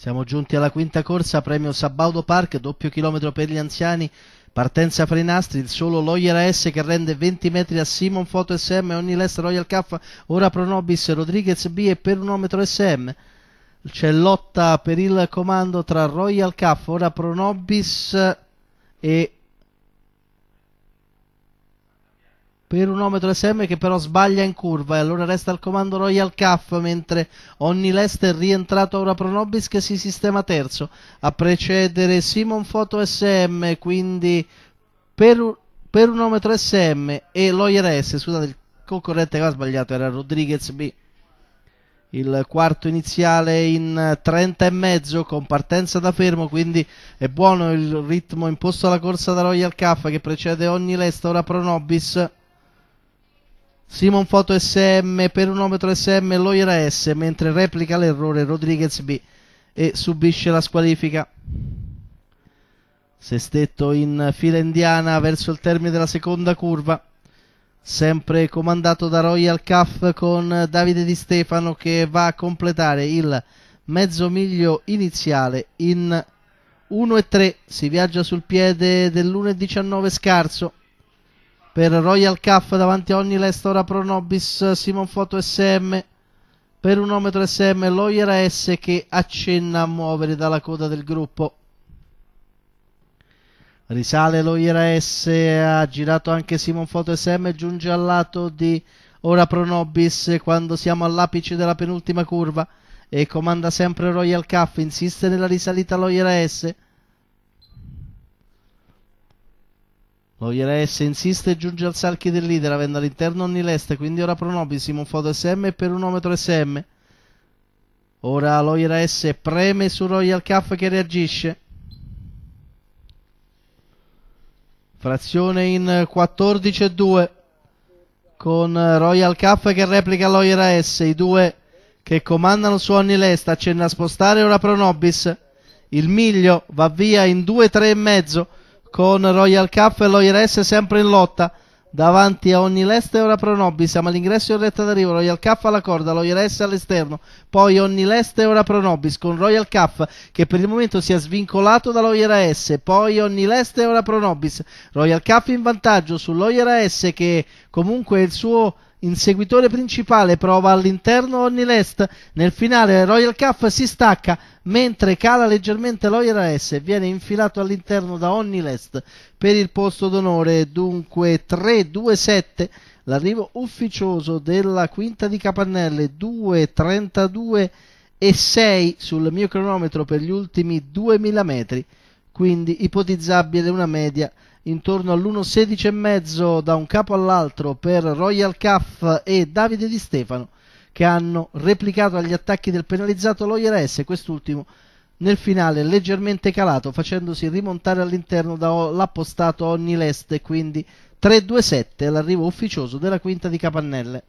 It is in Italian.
Siamo giunti alla quinta corsa, premio Sabaudo Park, doppio chilometro per gli anziani, partenza fra i nastri, il solo Loiera S che rende 20 metri a Simon, Foto SM, ogni Less Royal Cup, ora Pronobis, Rodriguez B e per un ometro SM. C'è lotta per il comando tra Royal Cup, ora Pronobis e per un ometro SM che però sbaglia in curva e allora resta al comando Royal Caff mentre Onni è rientrato a ora Pronobis che si sistema terzo a precedere Simon Foto SM quindi per un, per un ometro SM e Lawyer S scusate il concorrente che ha sbagliato era Rodriguez B il quarto iniziale in 30 e mezzo con partenza da fermo quindi è buono il ritmo imposto alla corsa da Royal Caff che precede ogni Lest ora Pronobis Simon Foto SM, per Peronometro SM, Loira S, mentre replica l'errore Rodriguez B e subisce la squalifica. Sestetto in fila indiana verso il termine della seconda curva, sempre comandato da Royal Cuff con Davide Di Stefano che va a completare il mezzo miglio iniziale in 1 e 3. Si viaggia sul piede dell'1 e 19 scarso per Royal Cuff davanti a ogni Lestora Pro Nobis Simon Foto SM per un ometro SM Loiera S che accenna a muovere dalla coda del gruppo risale Loiera S ha girato anche Simon Foto SM giunge al lato di Ora Pro Nobis quando siamo all'apice della penultima curva e comanda sempre Royal Cuff insiste nella risalita Loiera S Loviera S insiste e giunge al Sarchi del leader, avendo all'interno Nileste, quindi ora Simon foto SM e perunometro SM. Ora Loiera S preme su Royal Cuff che reagisce. Frazione in 14-2 con Royal Cuff che replica Loiera S. I due che comandano su ogni lesta, accenna a spostare ora Pronobis. Il miglio va via in 2-3 e mezzo con Royal Cup e Loyer S sempre in lotta. Davanti a ogni Leste e ora Pronobi, siamo all'ingresso in retta d'arrivo, Royal Cuff alla corda, Loyer S all'esterno, poi ogni Leste e ora Pronobis con Royal Cuff che per il momento si è svincolato dall'OIRS poi ogni Leste e ora Pronobis, Royal Cuff in vantaggio sull'OIRS che comunque il suo inseguitore principale, prova all'interno Only Lest. Nel finale Royal Cuff si stacca mentre cala leggermente Loira S e viene infilato all'interno da Only Lest per il posto d'onore. Dunque 3-2-7. L'arrivo ufficioso della quinta di Capannelle 2.32 e 6 sul mio cronometro per gli ultimi 2000 metri quindi ipotizzabile una media intorno all'1,16,5 da un capo all'altro per Royal Cuff e Davide Di Stefano che hanno replicato agli attacchi del penalizzato Loyer S, quest'ultimo nel finale leggermente calato facendosi rimontare all'interno dall'appostato Ogni Leste, quindi 3-2-7 all'arrivo ufficioso della quinta di Capannelle.